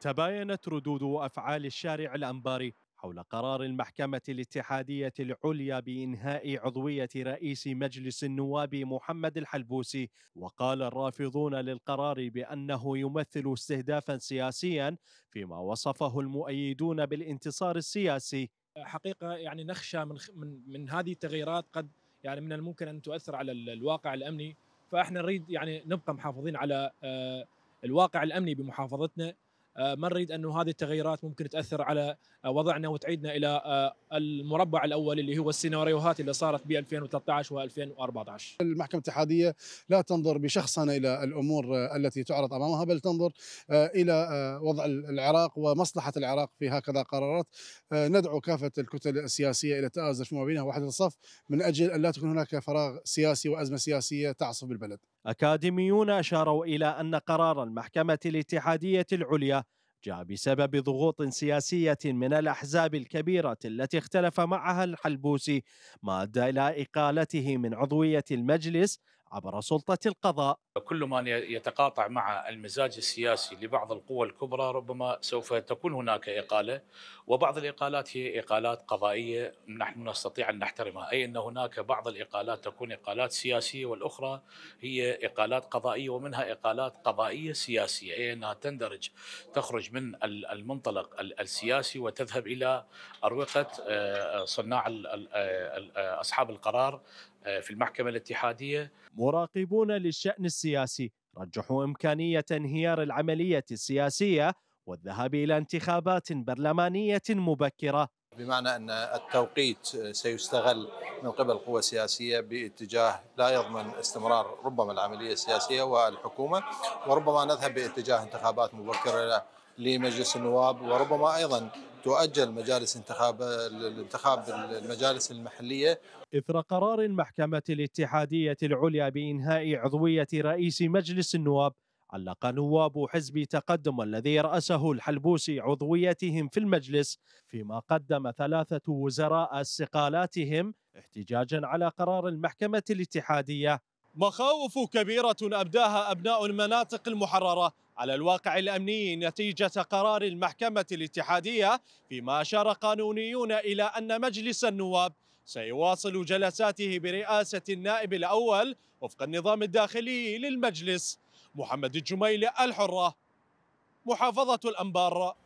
تباينت ردود أفعال الشارع الأنباري حول قرار المحكمة الاتحادية العليا بإنهاء عضوية رئيس مجلس النواب محمد الحلبوسي وقال الرافضون للقرار بأنه يمثل استهدافا سياسيا فيما وصفه المؤيدون بالانتصار السياسي حقيقة يعني نخشى من, من, من هذه التغييرات قد يعني من الممكن أن تؤثر على الواقع الأمني فإحنا نريد يعني نبقى محافظين على آه، الواقع الأمني بمحافظتنا آه، ما نريد انه هذه التغيرات ممكن تاثر على آه، وضعنا وتعيدنا الى آه، المربع الاول اللي هو السيناريوهات اللي صارت ب 2013 و2014. المحكمه الاتحاديه لا تنظر بشخصنه الى الامور التي تعرض امامها بل تنظر الى وضع العراق ومصلحه العراق في هكذا قرارات ندعو كافه الكتل السياسيه الى التآزر فيما بينها وحده الصف من اجل ان لا تكون هناك فراغ سياسي وازمه سياسيه تعصف بالبلد. أكاديميون أشاروا إلى أن قرار المحكمة الاتحادية العليا جاء بسبب ضغوط سياسية من الأحزاب الكبيرة التي اختلف معها الحلبوسي ما أدى إلى إقالته من عضوية المجلس عبر سلطة القضاء كل ما يتقاطع مع المزاج السياسي لبعض القوى الكبرى ربما سوف تكون هناك إقالة وبعض الإقالات هي إقالات قضائية نحن نستطيع أن نحترمها أي أن هناك بعض الإقالات تكون إقالات سياسية والأخرى هي إقالات قضائية ومنها إقالات قضائية سياسية أي أنها تندرج تخرج من المنطلق السياسي وتذهب إلى أروقة آه، صناع آه، آه، أصحاب القرار في المحكمة الاتحادية مراقبون للشأن السياسي رجحوا إمكانية انهيار العملية السياسية والذهاب إلى انتخابات برلمانية مبكرة بمعنى أن التوقيت سيستغل من قبل قوى سياسية باتجاه لا يضمن استمرار ربما العملية السياسية والحكومة وربما نذهب باتجاه انتخابات مبكرة لمجلس النواب وربما أيضا تؤجل مجالس انتخاب الانتخاب المجالس المحلية إثر قرار المحكمه الاتحادية العليا بإنهاء عضوية رئيس مجلس النواب علق نواب حزب تقدم الذي رأسه الحلبوسي عضويتهم في المجلس فيما قدم ثلاثة وزراء استقالاتهم احتجاجا على قرار المحكمة الاتحادية مخاوف كبيرة أبداها أبناء المناطق المحررة على الواقع الأمني نتيجة قرار المحكمة الاتحادية فيما أشار قانونيون إلى أن مجلس النواب سيواصل جلساته برئاسة النائب الأول وفق النظام الداخلي للمجلس محمد الجميلي الحرة محافظة الأنبار